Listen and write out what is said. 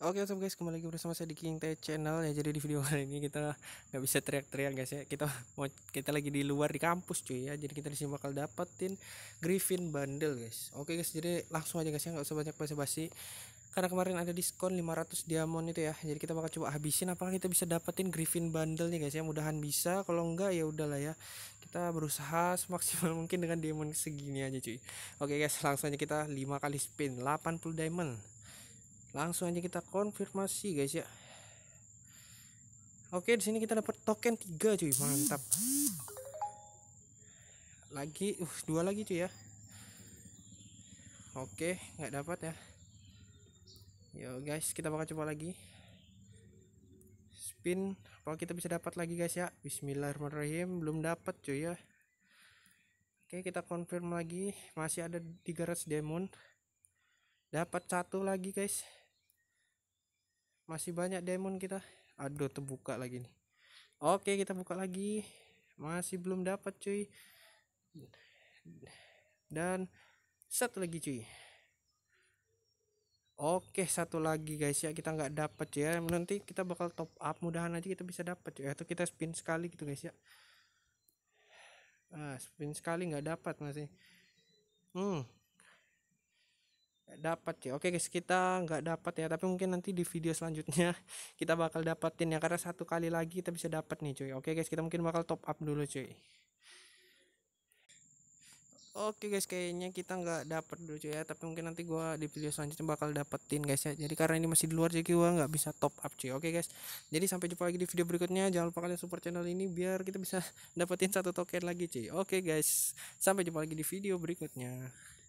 Oke, okay, guys? Kembali lagi bersama saya di King Teh Channel ya. Jadi di video kali ini kita nggak bisa teriak-teriak guys ya. Kita mau kita lagi di luar di kampus cuy ya. Jadi kita di sini bakal dapetin Griffin Bundle guys. Oke okay, guys, jadi langsung aja guys ya, nggak usah banyak basa-basi. Karena kemarin ada diskon 500 diamond itu ya. Jadi kita bakal coba habisin apakah kita bisa dapetin Griffin Bundle nih guys ya. Mudahan bisa. Kalau enggak ya udahlah ya. Kita berusaha semaksimal mungkin dengan diamond segini aja cuy. Oke okay, guys, langsung aja kita 5 kali spin 80 diamond langsung aja kita konfirmasi guys ya oke di sini kita dapat token 3 cuy mantap lagi uh dua lagi cuy ya oke nggak dapat ya yo guys kita bakal coba lagi spin apa kita bisa dapat lagi guys ya Bismillahirrahmanirrahim belum dapat cuy ya oke kita confirm lagi masih ada 300 demon dapat satu lagi guys masih banyak diamond kita aduh terbuka lagi nih oke kita buka lagi masih belum dapat cuy dan satu lagi cuy oke satu lagi guys ya kita nggak dapat ya nanti kita bakal top up mudahan aja kita bisa dapat cuy atau kita spin sekali gitu guys ya ah spin sekali nggak dapat masih hmm dapat ya oke guys kita nggak dapat ya tapi mungkin nanti di video selanjutnya kita bakal dapatin ya karena satu kali lagi kita bisa dapat nih cuy oke guys kita mungkin bakal top up dulu cuy oke guys kayaknya kita nggak dapat dulu cuy ya tapi mungkin nanti gua di video selanjutnya bakal dapetin guys ya jadi karena ini masih di luar jadi gua nggak bisa top up cuy oke guys jadi sampai jumpa lagi di video berikutnya jangan lupa kalian support channel ini biar kita bisa dapetin satu token lagi cuy oke guys sampai jumpa lagi di video berikutnya